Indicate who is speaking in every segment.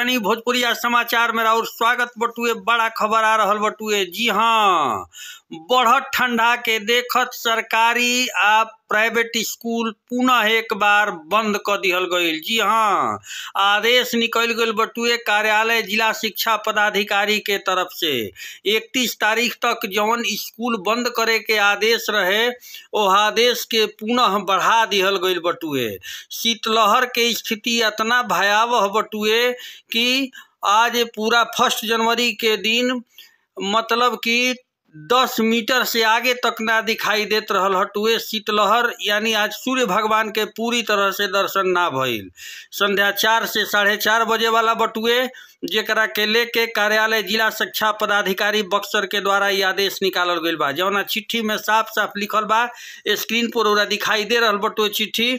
Speaker 1: तनी भोजपुरी समाचार में और स्वागत बटुए बड़ा खबर आ रहा बटुए जी हाँ बढ़त ठंडा के देखत सरकारी आप प्राइवेट स्कूल पुनः एक बार बंद कर दिहल गई जी हाँ आदेश निकल गए बटुए कार्यालय जिला शिक्षा पदाधिकारी के तरफ से इकतीस तारीख तक जौन स्कूल बंद करे के आदेश रहे वो आदेश के पुनः बढ़ा दिहल गए बटुए शीतलहर के स्थिति इतना भयावह बटुए कि आज पूरा फर्स्ट जनवरी के दिन मतलब कि दस मीटर से आगे तक ना दिखाई देत रहल हटुए शीतलहर यानी आज सूर्य भगवान के पूरी तरह से दर्शन ना भइल संध्या चार से साढ़े चार बजे वाला बटुए जरा के लेके कार्यालय जिला शिक्षा पदाधिकारी बक्सर के द्वारा ये आदेश निकालल गई बा जौना चिट्ठी में साफ साफ लिखल बा स्क्रीन पर दिखाई दे रहा बटुए चिट्ठी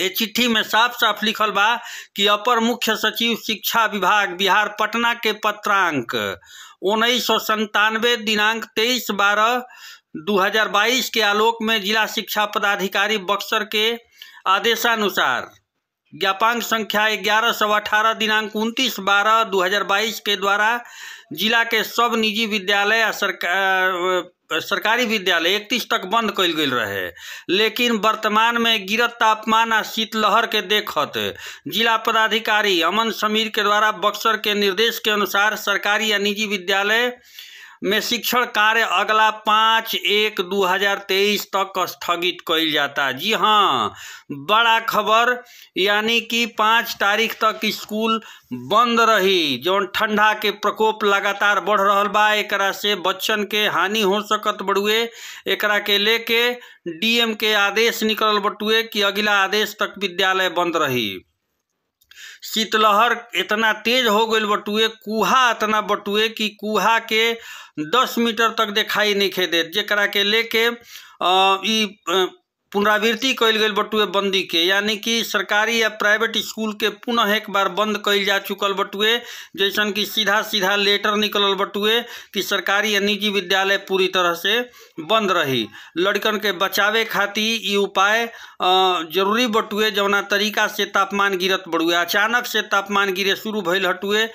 Speaker 1: ये चिट्ठी में साफ साफ लिखल बा कि अपर मुख्य सचिव शिक्षा विभाग बिहार पटना के पत्रांक उन्नीस सौ संतानवे दिनांक तेईस बारह 2022 के आलोक में जिला शिक्षा पदाधिकारी बक्सर के आदेशानुसार ज्ञापांक संख्या ग्यारह सौ अठारह दिनांक उनतीस बारह दो हजार बाईस के द्वारा जिला के सब निजी विद्यालय आ सरकार सरकारी विद्यालय इकतीस तक बंद कल गई रहे लेकिन वर्तमान में गिरत तापमान आ शीतलहर के देखत जिला पदाधिकारी अमन समीर के द्वारा बक्सर के निर्देश के अनुसार सरकारी या निजी विद्यालय में शिक्षण कार्य अगला पाँच एक 2023 तक स्थगित कल जाता जी हाँ बड़ा खबर यानी कि पाँच तारीख तक स्कूल बंद रही जौन ठंडा के प्रकोप लगातार बढ़ रहा बा एक से बच्चन के हानि हो सकत बड़ुए एक के लेके डीएम के आदेश निकल बटुए कि अगला आदेश तक विद्यालय बंद रही शीतलहर इतना तेज हो गई बटुए कुहा इतना बटुए कि कुहा के दस मीटर तक दिखाई नहीं खे दे जरा के लेके पुनरावृत्ति कल गई बटुए बंदी के यानी कि सरकारी या प्राइवेट स्कूल के पुनः एक बार बंद कल जा चुकल बटुए जैसन कि सीधा सीधा लेटर निकलल बटुए कि सरकारी या निजी विद्यालय पूरी तरह से बंद रही लड़कन के बचावे खातिर ये उपाय जरूरी बटुए जौना तरीका से तापमान गिरत बढ़ुए अचानक से तापमान गिरे शुरू भयल हटुए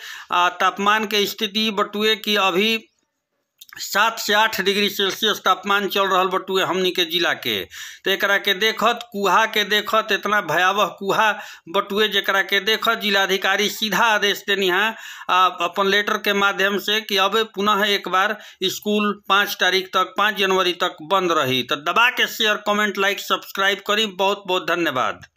Speaker 1: आ तापमान के स्थिति बटुए कि अभी सात से आठ डिग्री सेल्सियस तापमान चल रहा बटुए हमनी के जिला के तो एकरा के देखत कुहा के देखत इतना भयावह कुहा बटुए जरा के देखत जिलाधिकारी सीधा आदेश देनी है अपन लेटर के माध्यम से कि अब पुनः एक बार स्कूल पाँच तारीख तक पाँच जनवरी तक बंद रही तो दबा के शेयर कमेंट लाइक सब्सक्राइब करी बहुत बहुत धन्यवाद